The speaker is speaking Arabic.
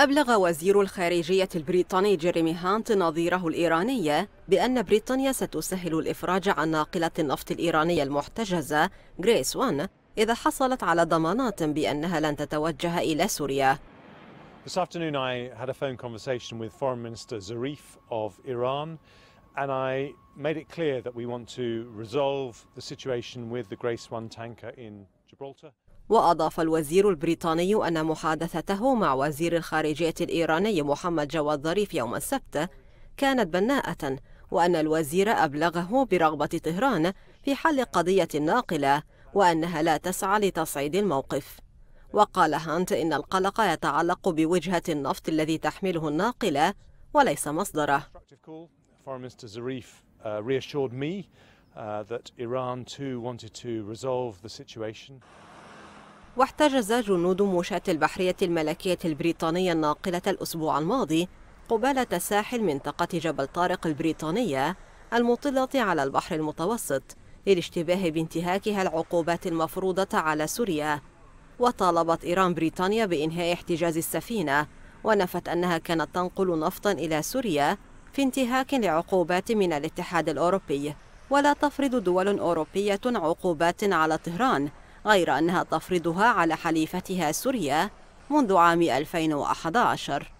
أبلغ وزير الخارجية البريطاني جيريمي هانت نظيره الإيراني بأن بريطانيا ستسهل الإفراج عن ناقلة النفط الإيرانية المحتجزة غريس 1 إذا حصلت على ضمانات بأنها لن تتوجه إلى سوريا This afternoon I had a phone conversation with Foreign Minister Zarif of Iran and I made it clear that we want to resolve the situation with the Grace 1 tanker in Gibraltar. وأضاف الوزير البريطاني أن محادثته مع وزير الخارجية الإيراني محمد جواد ظريف يوم السبت كانت بناءة وأن الوزير أبلغه برغبة طهران في حل قضية ناقلة وأنها لا تسعى لتصعيد الموقف وقال هانت إن القلق يتعلق بوجهة النفط الذي تحمله الناقلة وليس مصدره واحتجز جنود مشاة البحرية الملكية البريطانية الناقلة الأسبوع الماضي قبالة ساحل منطقة جبل طارق البريطانية المطلة على البحر المتوسط للاشتباه بانتهاكها العقوبات المفروضة على سوريا وطالبت إيران بريطانيا بإنهاء احتجاز السفينة ونفت أنها كانت تنقل نفطا إلى سوريا في انتهاك لعقوبات من الاتحاد الأوروبي ولا تفرض دول أوروبية عقوبات على طهران غير أنها تفرضها على حليفتها سوريا منذ عام 2011